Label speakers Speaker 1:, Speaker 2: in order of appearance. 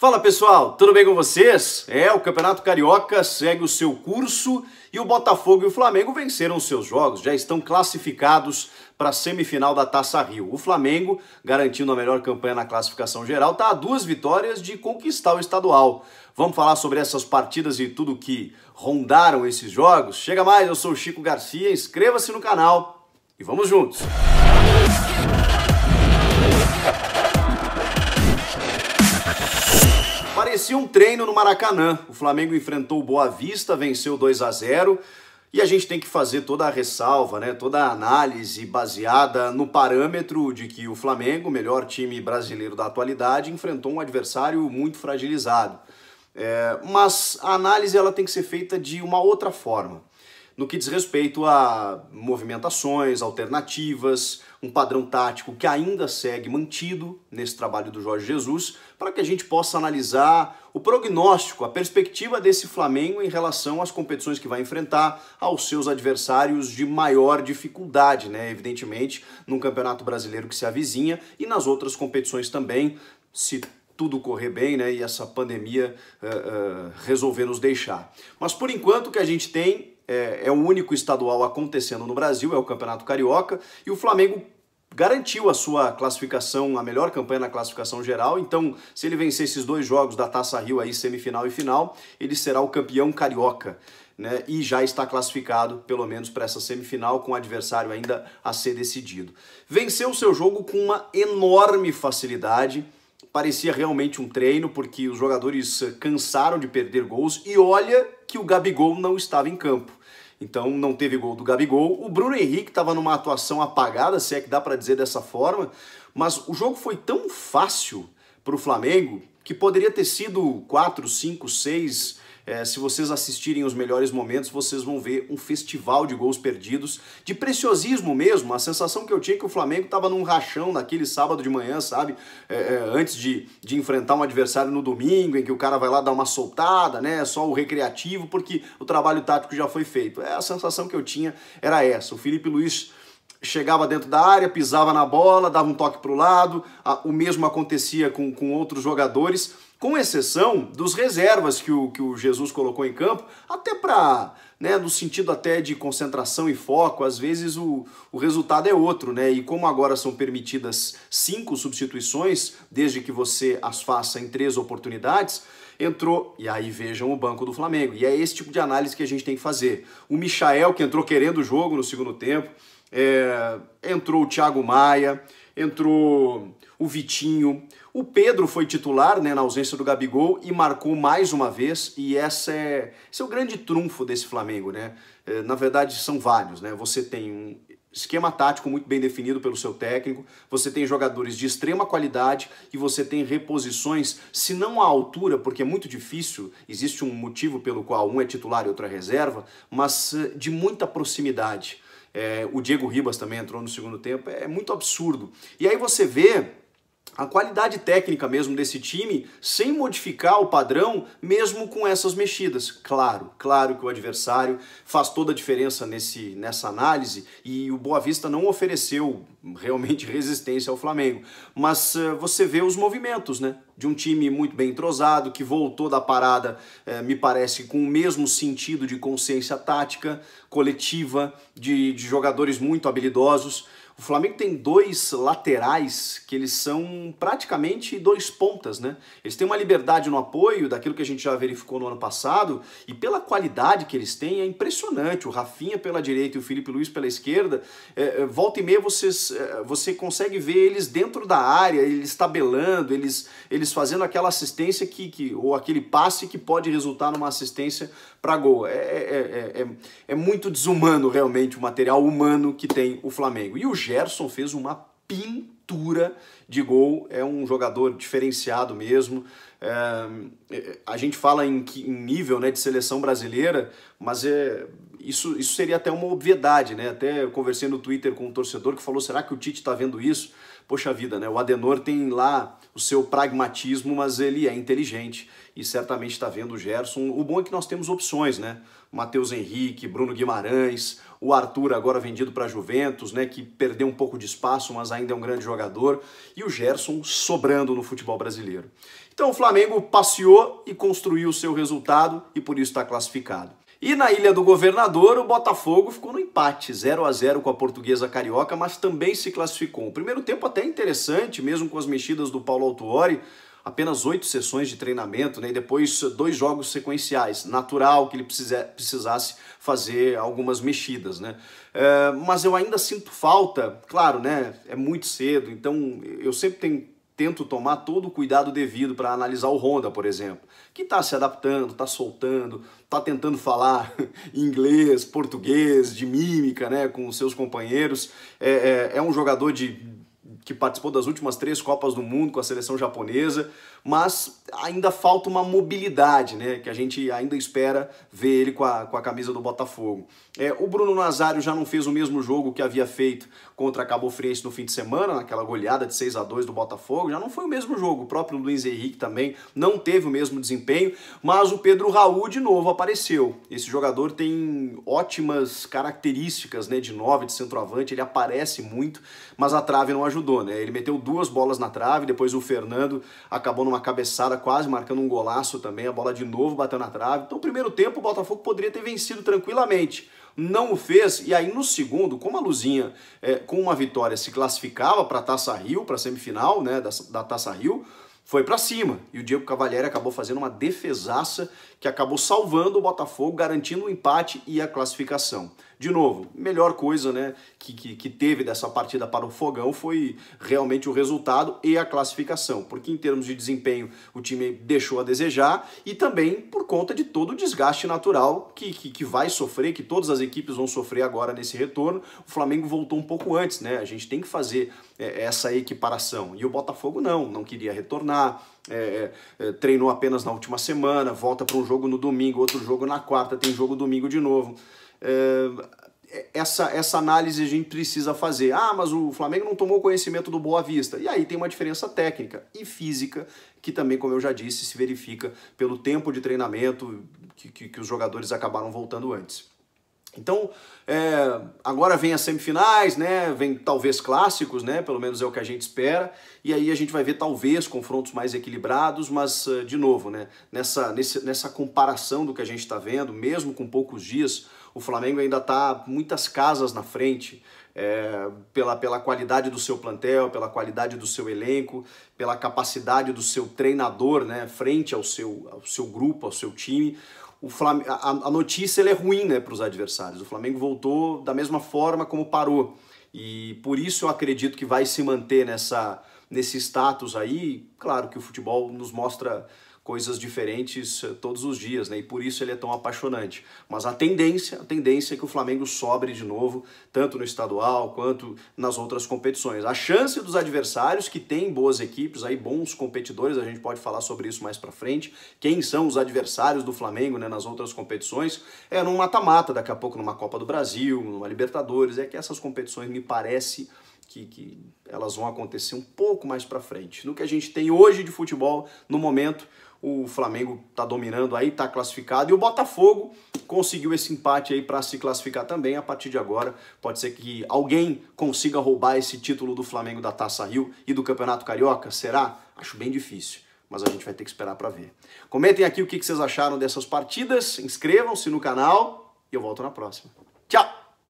Speaker 1: Fala pessoal, tudo bem com vocês? É, o Campeonato Carioca segue o seu curso e o Botafogo e o Flamengo venceram os seus jogos, já estão classificados para a semifinal da Taça Rio. O Flamengo, garantindo a melhor campanha na classificação geral, está a duas vitórias de conquistar o estadual. Vamos falar sobre essas partidas e tudo que rondaram esses jogos? Chega mais, eu sou o Chico Garcia, inscreva-se no canal e vamos juntos! Música Parecia um treino no Maracanã. O Flamengo enfrentou o Boa Vista, venceu 2 a 0 e a gente tem que fazer toda a ressalva, né, toda a análise baseada no parâmetro de que o Flamengo, melhor time brasileiro da atualidade, enfrentou um adversário muito fragilizado. É, mas a análise ela tem que ser feita de uma outra forma no que diz respeito a movimentações, alternativas, um padrão tático que ainda segue mantido nesse trabalho do Jorge Jesus, para que a gente possa analisar o prognóstico, a perspectiva desse Flamengo em relação às competições que vai enfrentar, aos seus adversários de maior dificuldade, né? Evidentemente, no Campeonato Brasileiro que se avizinha e nas outras competições também, se tudo correr bem né, e essa pandemia uh, uh, resolver nos deixar. Mas por enquanto o que a gente tem é, é o único estadual acontecendo no Brasil, é o Campeonato Carioca, e o Flamengo garantiu a sua classificação, a melhor campanha na classificação geral. Então, se ele vencer esses dois jogos da Taça Rio aí, semifinal e final, ele será o campeão carioca. Né, e já está classificado, pelo menos para essa semifinal, com o adversário ainda a ser decidido. Venceu o seu jogo com uma enorme facilidade, parecia realmente um treino, porque os jogadores cansaram de perder gols, e olha que o Gabigol não estava em campo. Então não teve gol do Gabigol. O Bruno Henrique estava numa atuação apagada, se é que dá para dizer dessa forma, mas o jogo foi tão fácil para o Flamengo que poderia ter sido 4, 5, 6 é, se vocês assistirem os melhores momentos, vocês vão ver um festival de gols perdidos, de preciosismo mesmo. A sensação que eu tinha é que o Flamengo estava num rachão naquele sábado de manhã, sabe? É, é, antes de, de enfrentar um adversário no domingo, em que o cara vai lá dar uma soltada, né? Só o recreativo, porque o trabalho tático já foi feito. É, a sensação que eu tinha era essa. O Felipe Luiz chegava dentro da área, pisava na bola, dava um toque para o lado, o mesmo acontecia com, com outros jogadores, com exceção dos reservas que o, que o Jesus colocou em campo, até para, né, no sentido até de concentração e foco, às vezes o, o resultado é outro, né? E como agora são permitidas cinco substituições, desde que você as faça em três oportunidades, entrou, e aí vejam o banco do Flamengo. E é esse tipo de análise que a gente tem que fazer. O Michael, que entrou querendo o jogo no segundo tempo, é, entrou o Thiago Maia, entrou o Vitinho, o Pedro foi titular né, na ausência do Gabigol e marcou mais uma vez, e é, esse é o grande trunfo desse Flamengo, né? É, na verdade, são vários, né? Você tem um esquema tático muito bem definido pelo seu técnico, você tem jogadores de extrema qualidade e você tem reposições, se não à altura, porque é muito difícil, existe um motivo pelo qual um é titular e outro é reserva, mas eh, de muita proximidade é, o Diego Ribas também entrou no segundo tempo, é muito absurdo. E aí você vê a qualidade técnica mesmo desse time, sem modificar o padrão, mesmo com essas mexidas. Claro, claro que o adversário faz toda a diferença nesse, nessa análise e o Boa Vista não ofereceu realmente resistência ao Flamengo. Mas uh, você vê os movimentos, né? De um time muito bem entrosado, que voltou da parada, uh, me parece, com o mesmo sentido de consciência tática, coletiva, de, de jogadores muito habilidosos. O Flamengo tem dois laterais que eles são praticamente dois pontas, né? Eles têm uma liberdade no apoio, daquilo que a gente já verificou no ano passado, e pela qualidade que eles têm é impressionante. O Rafinha pela direita e o Felipe Luiz pela esquerda. É, volta e meia vocês eh, você consegue ver eles dentro da área, eles tabelando, eles, eles fazendo aquela assistência que, que ou aquele passe que pode resultar numa assistência para gol. É é, é, é, é, é muito desumano realmente o material humano que tem o Flamengo. E o Gerson fez uma pintura de gol, é um jogador diferenciado mesmo. É, é a gente fala em, em, nível né, de seleção brasileira, mas é, isso, isso seria até uma obviedade, né? Até conversei no Twitter com um torcedor que falou: será que o Tite está vendo isso? poxa vida, né? O Adenor tem lá o seu pragmatismo, mas ele é inteligente e certamente está vendo o Gerson. O bom é que nós temos opções, né? Matheus Henrique, Bruno Guimarães, o Arthur agora vendido para Juventus, né, que perdeu um pouco de espaço, mas ainda é um grande jogador, e o Gerson sobrando no futebol brasileiro. Então o Flamengo passeou e construiu o seu resultado e por isso está classificado. E na Ilha do Governador, o Botafogo ficou no empate, 0 a 0 com a Portuguesa Carioca, mas também se classificou. O primeiro tempo até interessante, mesmo com as mexidas do Paulo Autuori, apenas oito sessões de treinamento, né? E depois dois jogos sequenciais. Natural que ele precisasse fazer algumas mexidas, né? É, mas eu ainda sinto falta, claro, né? É muito cedo, então eu sempre tenho tento tomar todo o cuidado devido para analisar o Honda, por exemplo, que está se adaptando, está soltando, está tentando falar inglês, português, de mímica, né, com seus companheiros. É, é, é um jogador de que participou das últimas três Copas do Mundo com a seleção japonesa mas ainda falta uma mobilidade, né? Que a gente ainda espera ver ele com a, com a camisa do Botafogo. É, o Bruno Nazário já não fez o mesmo jogo que havia feito contra a Cabo Friense no fim de semana, naquela goleada de 6 a 2 do Botafogo, já não foi o mesmo jogo. O próprio Luiz Henrique também não teve o mesmo desempenho, mas o Pedro Raul de novo apareceu. Esse jogador tem ótimas características, né, de 9, de centroavante, ele aparece muito, mas a trave não ajudou, né? Ele meteu duas bolas na trave, depois o Fernando acabou não numa cabeçada, quase marcando um golaço também, a bola de novo bateu na trave. Então, primeiro tempo, o Botafogo poderia ter vencido tranquilamente. Não o fez, e aí no segundo, como a Luzinha, é, com uma vitória, se classificava para a Taça Rio, para a semifinal né, da, da Taça Rio, foi para cima. E o Diego Cavalieri acabou fazendo uma defesaça que acabou salvando o Botafogo, garantindo o um empate e a classificação de novo, melhor coisa né, que, que, que teve dessa partida para o Fogão foi realmente o resultado e a classificação, porque em termos de desempenho o time deixou a desejar e também por conta de todo o desgaste natural que, que, que vai sofrer, que todas as equipes vão sofrer agora nesse retorno. O Flamengo voltou um pouco antes, né? A gente tem que fazer é, essa equiparação. E o Botafogo não, não queria retornar, é, é, é treinou apenas na última semana, volta para um jogo no domingo, outro jogo na quarta, tem jogo domingo de novo. É, essa, essa análise a gente precisa fazer. Ah, mas o Flamengo não tomou conhecimento do Boa Vista. E aí tem uma diferença técnica e física, que também, como eu já disse, se verifica pelo tempo de treinamento que, que, que os jogadores acabaram voltando antes. Então, é, agora vem as semifinais, né? Vem talvez clássicos, né? Pelo menos é o que a gente espera. E aí a gente vai ver talvez confrontos mais equilibrados, mas ah, de novo, né? Nessa, nesse, nessa comparação do que a gente está vendo, mesmo com poucos dias, o Flamengo ainda está muitas casas na frente. É, pela, pela qualidade do seu plantel, pela qualidade do seu elenco, pela capacidade do seu treinador, né, frente ao seu, ao seu grupo, ao seu time o Flam a, a notícia é ruim né, para os adversários. O Flamengo voltou da mesma forma como parou. E por isso eu acredito que vai se manter nessa, nesse status aí. Claro que o futebol nos mostra coisas diferentes eh, todos os dias, né? E por isso ele é tão apaixonante. Mas a tendência, a tendência é que o Flamengo sobre de novo, tanto no estadual quanto nas outras competições. A chance dos adversários que têm boas equipes, aí bons competidores, a gente pode falar sobre isso mais para frente. Quem são os adversários do Flamengo, né, nas outras competições? É num mata-mata, daqui a pouco numa Copa do Brasil, numa Libertadores, é que essas competições me parece que, que, elas vão acontecer um pouco mais para frente. No que a gente tem hoje de futebol, no momento, o Flamengo está dominando aí, está classificado. E o Botafogo conseguiu esse empate aí para se classificar também. A partir de agora, pode ser que alguém consiga roubar esse título do Flamengo da Taça Rio e do Campeonato Carioca. Será? Acho bem difícil mas a gente vai ter que esperar para ver. Comentem aqui o que vocês acharam dessas partidas, inscrevam-se no canal e eu volto na próxima. Tchau!